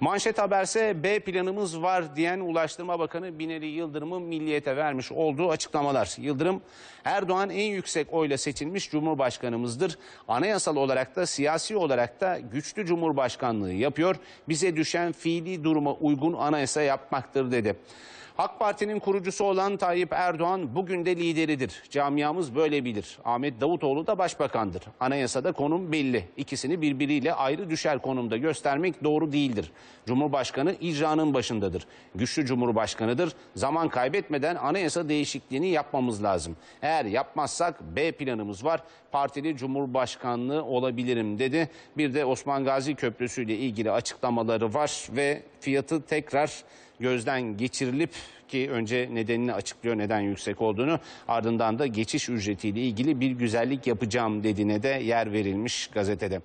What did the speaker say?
Manşet haberse B planımız var diyen Ulaştırma Bakanı Binali Yıldırım'ı milliyete vermiş olduğu açıklamalar. Yıldırım Erdoğan en yüksek oyla seçilmiş Cumhurbaşkanımızdır. Anayasal olarak da siyasi olarak da güçlü Cumhurbaşkanlığı yapıyor. Bize düşen fiili duruma uygun anayasa yapmaktır dedi. AK Parti'nin kurucusu olan Tayyip Erdoğan bugün de lideridir. Camiamız böyle bilir. Ahmet Davutoğlu da başbakandır. Anayasada konum belli. İkisini birbiriyle ayrı düşer konumda göstermek doğru değildir. Cumhurbaşkanı icranın başındadır. Güçlü Cumhurbaşkanıdır. Zaman kaybetmeden anayasa değişikliğini yapmamız lazım. Eğer yapmazsak B planımız var. Partili Cumhurbaşkanlığı olabilirim dedi. Bir de Osman Gazi Köprüsü ile ilgili açıklamaları var ve fiyatı tekrar gözden geçirilip ki önce nedenini açıklıyor neden yüksek olduğunu ardından da geçiş ücretiyle ilgili bir güzellik yapacağım dediğine de yer verilmiş gazetede.